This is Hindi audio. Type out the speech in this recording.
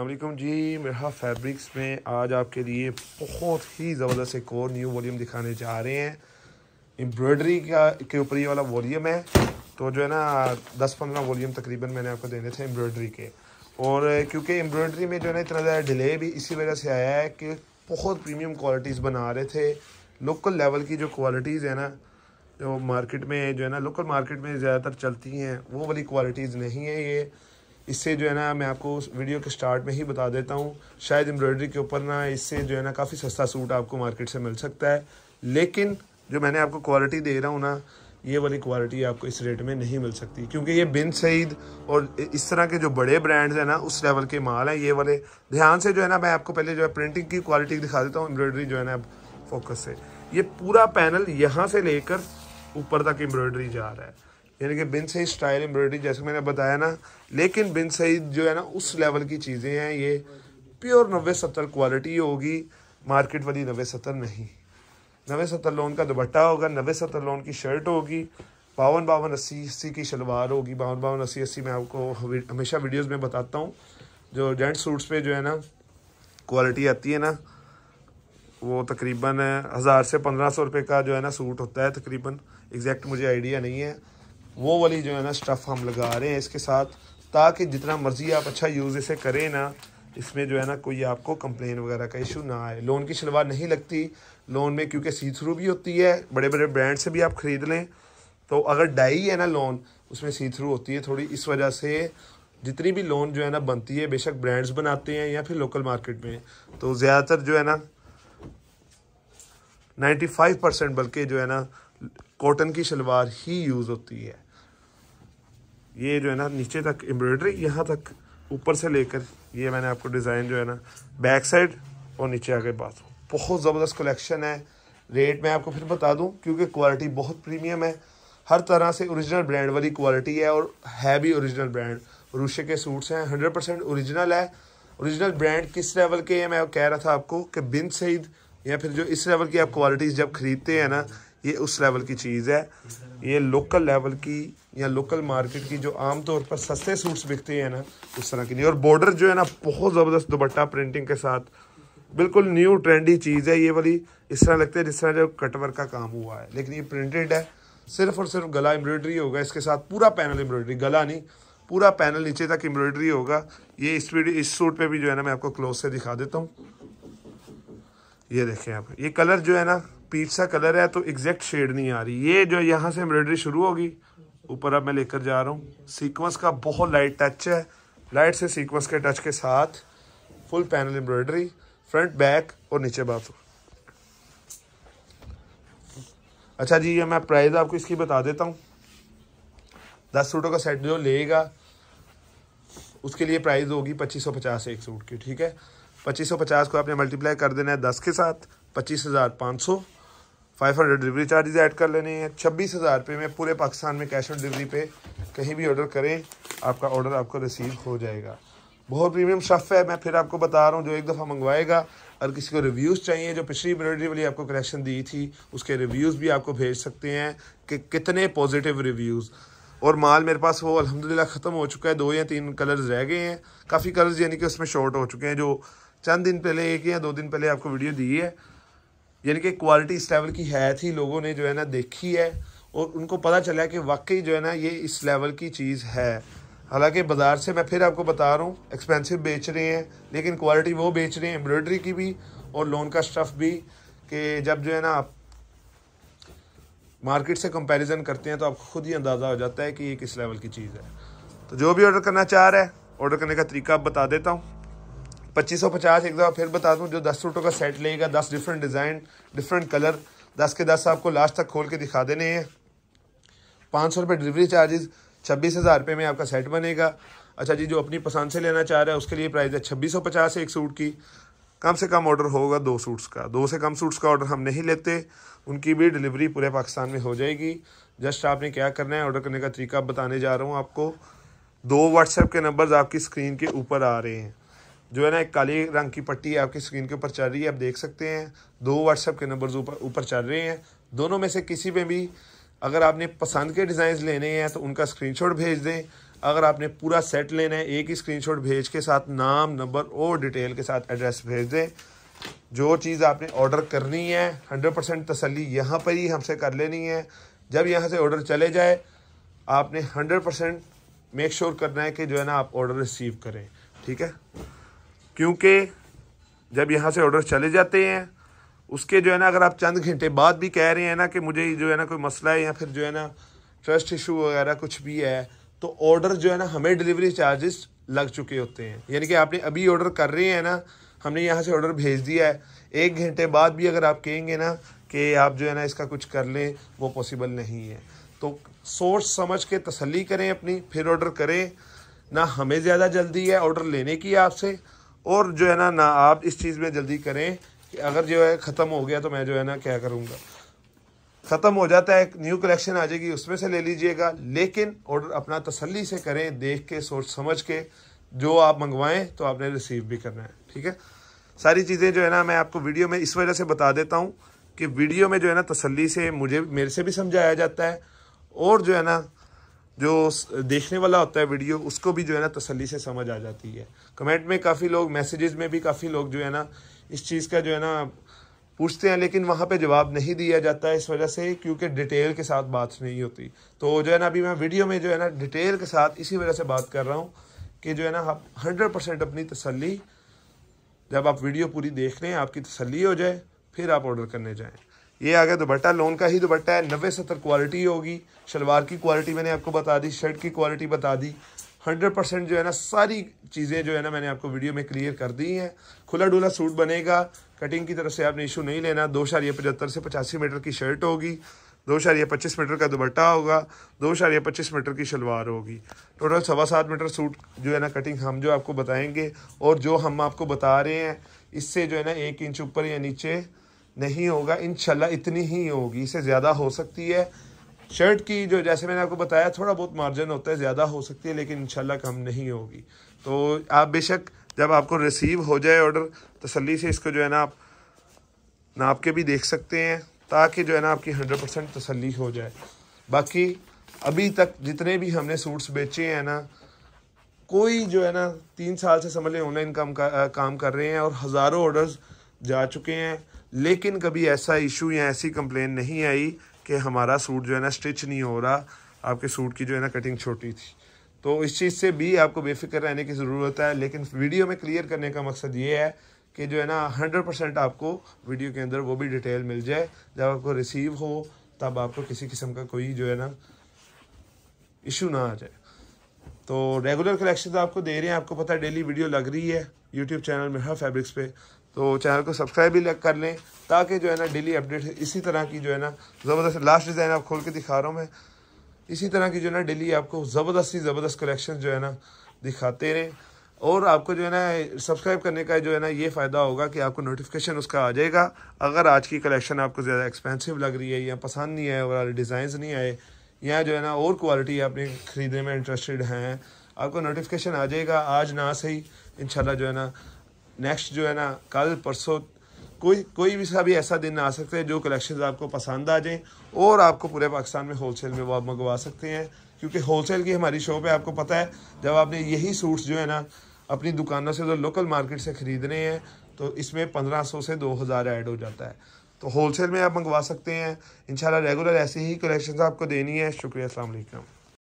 अल्लाम जी मेरा फैब्रिक्स में आज आपके लिए बहुत ही ज़बरदस्त एक और न्यू वॉल्यूम दिखाने जा रहे हैं एम्ब्रॉयडरी का के ऊपर ये वाला वॉल्यूम है तो जो है ना दस पंद्रह वॉल्यूम तकरीबन मैंने आपको देने थे एम्ब्रॉयडरी के और क्योंकि एम्ब्रॉयडरी में जो है ना इतना ज़्यादा डिले भी इसी वजह से आया है कि बहुत प्रीमियम क्वालिटीज़ बना रहे थे लोकल लेवल की जो क्वालिटीज़ है ना जो मार्केट में जो है ना लोकल मार्केट में ज़्यादातर चलती हैं वो वाली क्वालिटीज़ नहीं है ये इससे जो है ना मैं आपको वीडियो के स्टार्ट में ही बता देता हूँ शायद एम्ब्रॉयडरी के ऊपर ना इससे जो है ना काफ़ी सस्ता सूट आपको मार्केट से मिल सकता है लेकिन जो मैंने आपको क्वालिटी दे रहा हूँ ना ये वाली क्वालिटी आपको इस रेट में नहीं मिल सकती क्योंकि ये बिन सईद और इस तरह के जो बड़े ब्रांड्स हैं ना उस लेवल के माल हैं ये वाले ध्यान से जो है ना मैं आपको पहले जो है प्रिंटिंग की क्वालिटी दिखा देता हूँ एम्ब्रॉयडरी जो है ना फोकस से ये पूरा पैनल यहाँ से लेकर ऊपर तक एम्ब्रॉयडरी जा रहा है यानी कि बिन सही स्टाइल एम्ब्रॉयडरी जैसे मैंने बताया ना लेकिन बिन सही जो है ना उस लेवल की चीज़ें हैं ये प्योर नबे सत्तर क्वालिटी होगी मार्केट वाली नबे सत्तर नहीं नबे सत्तर लोन का दुपट्टा होगा नबे सत्तर लोन की शर्ट होगी बावन बावन अस्सी अस्सी की शलवार होगी बावन बावन अस्सी अस्सी मैं आपको हमेशा वीडियोज़ में बताता हूँ जो जेंट्स सूट्स पर जो है ना क्वालिटी आती है ना वो तकरीबन हज़ार से पंद्रह सौ रुपये का जो है ना सूट होता है तकरीबन एग्जैक्ट मुझे आइडिया नहीं है वो वाली जो है ना स्टफ़ हम लगा रहे हैं इसके साथ ताकि जितना मर्ज़ी आप अच्छा यूज़ इसे करें ना इसमें जो है ना कोई आपको कंप्लेन वगैरह का इशू ना आए लोन की शलवार नहीं लगती लोन में क्योंकि सी थ्रू भी होती है बड़े बड़े ब्रांड से भी आप ख़रीद लें तो अगर डाई है ना लोन उसमें सी थ्रू होती है थोड़ी इस वजह से जितनी भी लोन जो है ना बनती है बेशक ब्रांड्स बनाते हैं या फिर लोकल मार्केट में तो ज़्यादातर जो है ना फाइव परसेंट बल्कि जो है ना कॉटन की शलवार ही यूज़ होती है ये जो है ना नीचे तक एम्ब्रॉयडरी यहाँ तक ऊपर से लेकर ये मैंने आपको डिज़ाइन जो है ना बैक साइड और नीचे आगे बात बहुत ज़बरदस्त कलेक्शन है रेट मैं आपको फिर बता दूं क्योंकि क्वालिटी बहुत प्रीमियम है हर तरह से ओरिजिनल ब्रांड वाली क्वालिटी है और है भी ओरिजिनल ब्रांड रूशे के सूट्स हैं हंड्रेड परसेंट औरिजिनल है ओरिजिनल ब्रांड किस लेवल के हैं मैं कह रहा था आपको कि बिन सईद या फिर जो इस लेवल की आप क्वालिटीज़ जब ख़रीदते हैं ना ये उस लेवल की चीज़ है ये लोकल लेवल की या लोकल मार्केट की जो आमतौर पर सस्ते सूट्स बिकते हैं ना उस तरह की नहीं और बॉर्डर जो है ना बहुत ज़बरदस्त दुपट्टा प्रिंटिंग के साथ बिल्कुल न्यू ट्रेंडी चीज़ है ये वाली इस तरह लगता है जिस तरह जो कटवर का काम हुआ है लेकिन ये प्रिंटेड है सिर्फ और सिर्फ गला एम्ब्रॉयडरी होगा इसके साथ पूरा पैनल एम्ब्रॉयडरी गला नहीं पूरा पैनल नीचे तक एम्ब्रॉयडरी होगा ये इस वीडियो इस सूट पे भी जो है ना मैं आपको क्लोज से दिखा देता हूँ ये देखें आप ये कलर जो है ना पीठ सा कलर है तो एग्जैक्ट शेड नहीं आ रही ये जो यहाँ से एम्ब्रॉयडरी शुरू होगी ऊपर अब मैं लेकर जा रहा हूँ सीक्वेंस का बहुत लाइट टच है लाइट से सीक्वेंस के टच के साथ full panel embroidery front back और नीचे बाथ अच्छा जी ये मैं प्राइस आपको इसकी बता देता हूँ दस सूटों का सेट जो लेगा उसके लिए प्राइस होगी पच्चीस सौ पचास एक सूट की ठीक है पच्चीस सौ पचास को आपने मल्टीप्लाई कर देना है दस के साथ पच्चीस हज़ार पाँच सौ five hundred delivery charges add कर लेने हैं छब्बीस हज़ार रुपये में पूरे पाकिस्तान में कैश ऑन डिलीवरी पे कहीं भी ऑर्डर करें आपका ऑर्डर आपको रिसीव हो जाएगा बहुत प्रीमियम शफ है मैं फिर आपको बता रहा हूँ जो एक दफ़ा मंगवाएगा और किसी को रिव्यूज़ चाहिए जो पिछली एम्ब्रॉयडरी वाली आपको कलेक्शन दी थी उसके रिव्यूज़ भी आपको भेज सकते हैं कि कितने पॉजिटिव रिव्यूज़ और माल मेरे पास वो अलहमदिल्ला ख़त्म हो चुका है दो या तीन कलर्स रह गए हैं काफ़ी कलर्स यानी कि उसमें शॉर्ट हो चुके हैं जो चंद दिन पहले एक या दो दिन पहले आपको वीडियो दी है यानी कि क्वालिटी इस लेवल की है थी लोगों ने जो है ना देखी है और उनको पता चला कि वाकई जो है ना ये इस लेवल की चीज़ है हालांकि बाज़ार से मैं फिर आपको बता रहा हूँ एक्सपेंसिव बेच रहे हैं लेकिन क्वालिटी वो बेच रहे हैं एम्ब्रॉयडरी की भी और लोन का स्टफ़ भी कि जब जो है ना आप मार्केट से कंपैरिजन करते हैं तो आपको खुद ही अंदाज़ा हो जाता है कि ये किस लेवल की चीज़ है तो जो भी ऑर्डर करना चाह रहा है ऑर्डर करने का तरीका आप बता देता हूँ पच्चीस सौ पचास एक दफ़ा फिर बता दूँ जो दस सूटों का सेट लेगा दस डिफरेंट डिज़ाइन डिफरेंट कलर दस के दस आपको लास्ट तक खोल के दिखा देने हैं पाँच सौ रुपये डिलीवरी चार्जेस छब्बीस हज़ार रुपये में आपका सेट बनेगा अच्छा जी जो अपनी पसंद से लेना चाह रहा है उसके लिए प्राइस है छब्बीस सौ पचास एक सूट की कम से कम ऑर्डर होगा दो सूट्स का दो से कम सूट्स का ऑर्डर हम नहीं लेते उनकी भी डिलीवरी पूरे पाकिस्तान में हो जाएगी जस्ट आपने क्या करना है ऑर्डर करने का तरीका बताने जा रहा हूँ आपको दो व्हाट्सएप के नंबर्स आपकी स्क्रीन के ऊपर आ रहे हैं जो है ना एक काली रंग की पट्टी आपकी स्क्रीन के ऊपर चल रही है आप देख सकते हैं दो व्हाट्सएप के नंबर ऊपर ऊपर चल रहे हैं दोनों में से किसी में भी अगर आपने पसंद के डिज़ाइन लेने हैं तो उनका स्क्रीनशॉट भेज दें अगर आपने पूरा सेट लेना है एक ही स्क्रीनशॉट भेज के साथ नाम नंबर और डिटेल के साथ एड्रेस भेज दें जो चीज़ आपने ऑर्डर करनी है हंड्रेड परसेंट तसली यहाँ पर ही हमसे कर लेनी है जब यहाँ से ऑर्डर चले जाए आपने हंड्रेड परसेंट मेक श्योर करना है कि जो है ना आप ऑर्डर रिसीव करें ठीक है क्योंकि जब यहाँ से ऑर्डर चले जाते हैं उसके जो है ना अगर आप चंद घंटे बाद भी कह रहे हैं ना कि मुझे जो है ना कोई मसला है या फिर जो है ना ट्रस्ट इशू वगैरह कुछ भी है तो ऑर्डर जो है ना हमें डिलीवरी चार्जेस लग चुके होते हैं यानी कि आपने अभी ऑर्डर कर रहे हैं ना हमने यहाँ से ऑर्डर भेज दिया है एक घंटे बाद भी अगर आप कहेंगे ना कि आप जो है ना इसका कुछ कर लें वो पॉसिबल नहीं है तो सोच समझ के तसली करें अपनी फिर ऑर्डर करें ना हमें ज़्यादा जल्दी है ऑर्डर लेने की आपसे और जो है ना ना आप इस चीज़ में जल्दी करें कि अगर जो है ख़त्म हो गया तो मैं जो है ना क्या करूँगा ख़त्म हो जाता है न्यू कलेक्शन आ जाएगी उसमें से ले लीजिएगा लेकिन ऑर्डर अपना तसल्ली से करें देख के सोच समझ के जो आप मंगवाएं तो आपने रिसीव भी करना है ठीक है सारी चीज़ें जो है ना मैं आपको वीडियो में इस वजह से बता देता हूँ कि वीडियो में जो है ना तसल्ली से मुझे मेरे से भी समझाया जाता है और जो है ना जो देखने वाला होता है वीडियो उसको भी जो है ना तसली से समझ आ जाती है कमेंट में काफ़ी लोग मैसेजेस में भी काफ़ी लोग जो है ना इस चीज़ का जो है ना पूछते हैं लेकिन वहाँ पे जवाब नहीं दिया जाता है इस वजह से क्योंकि डिटेल के साथ बात नहीं होती तो जो है ना अभी मैं वीडियो में जो है ना डिटेल के साथ इसी वजह से बात कर रहा हूँ कि जो है ना आप हंड्रेड परसेंट अपनी तसली जब आप वीडियो पूरी देख लें आपकी तसली हो जाए फिर आप ऑर्डर करने जाएँ ये आ गया दुपट्टा लोन का ही दुपट्टा है नब्बे सत्तर क्वालिटी होगी शलवार की क्वालिटी मैंने आपको बता दी शर्ट की क्वालिटी बता दी हंड्रेड परसेंट जो है ना सारी चीज़ें जो है ना मैंने आपको वीडियो में क्लियर कर दी हैं खुला डुला सूट बनेगा कटिंग की तरफ से आपने इशू नहीं लेना दो शारिया पचहत्तर से पचासी मीटर की शर्ट होगी दो शारिया पच्चीस मीटर का दुपट्टा होगा दो शारिया पच्चीस मीटर की शलवार होगी टोटल सवा सात मीटर सूट जो है ना कटिंग हम जो आपको बताएंगे और जो हम आपको बता रहे हैं इससे जो है ना एक इंच ऊपर या नीचे नहीं होगा इनशाला इतनी ही होगी इससे ज़्यादा हो सकती है शर्ट की जो जैसे मैंने आपको बताया थोड़ा बहुत मार्जिन होता है ज़्यादा हो सकती है लेकिन इनशाला कम नहीं होगी तो आप बेशक जब आपको रिसीव हो जाए ऑर्डर तसली से इसको जो है ना आप नाप के भी देख सकते हैं ताकि जो है ना आपकी हंड्रेड परसेंट तसली हो जाए बाकी अभी तक जितने भी हमने सूट्स बेचे हैं ना कोई जो है ना तीन साल से समझ लें ऑनलाइन काम का, काम कर रहे हैं और हज़ारों ऑर्डर्स जा चुके हैं लेकिन कभी ऐसा इशू या ऐसी कंप्लेन नहीं आई कि हमारा सूट जो है ना स्टिच नहीं हो रहा आपके सूट की जो है ना कटिंग छोटी थी तो इस चीज़ से भी आपको बेफिक्र रहने की ज़रूरत है लेकिन वीडियो में क्लियर करने का मकसद ये है कि जो है ना हंड्रेड परसेंट आपको वीडियो के अंदर वो भी डिटेल मिल जाए जब आपको रिसीव हो तब आपको किसी किस्म का कोई जो है ना इशू ना आ जाए तो रेगुलर कलेक्शन तो आपको दे रहे हैं आपको पता है डेली वीडियो लग रही है यूट्यूब चैनल में हर फैब्रिक्स पे तो चैनल को सब्सक्राइब भी कर लें ताकि जो है ना डेली अपडेट इसी तरह की जो है ना ज़बरदस्त लास्ट डिज़ाइन आप खोल के दिखा रहा हूँ मैं इसी तरह की जो है ना डेली आपको ज़बरदस्त ही ज़बरदस्त कलेक्शन जो है ना दिखाते रहें और आपको जो है ना सब्सक्राइब करने का जो है ना ये फ़ायदा होगा कि आपको नोटिफिकेशन उसका आ जाएगा अगर आज की कलेक्शन आपको ज़्यादा एक्सपेंसिव लग रही है या पसंद नहीं आए और डिज़ाइन नहीं आए या जो है ना और क्वालिटी आपने ख़रीदने में इंटरेस्टेड हैं आपको नोटिफिकेशन आ जाएगा आज ना सही इन जो है ना नेक्स्ट जो है ना कल परसों कोई कोई भी सा भी ऐसा दिन आ सकता है जो कलेक्शंस आपको पसंद आ जाएं और आपको पूरे पाकिस्तान में होलसेल में वो आप मंगवा सकते हैं क्योंकि होलसेल की हमारी शॉप है आपको पता है जब आपने यही सूट्स जो है ना अपनी दुकानों से जो लोकल मार्केट से ख़रीदने हैं तो इसमें पंद्रह सौ से दो हज़ार ऐड हो जाता है तो होलसेल में आप मंगवा सकते हैं इन रेगुलर ऐसी ही कलेक्शन आपको देनी है शुक्रिया अलैक्म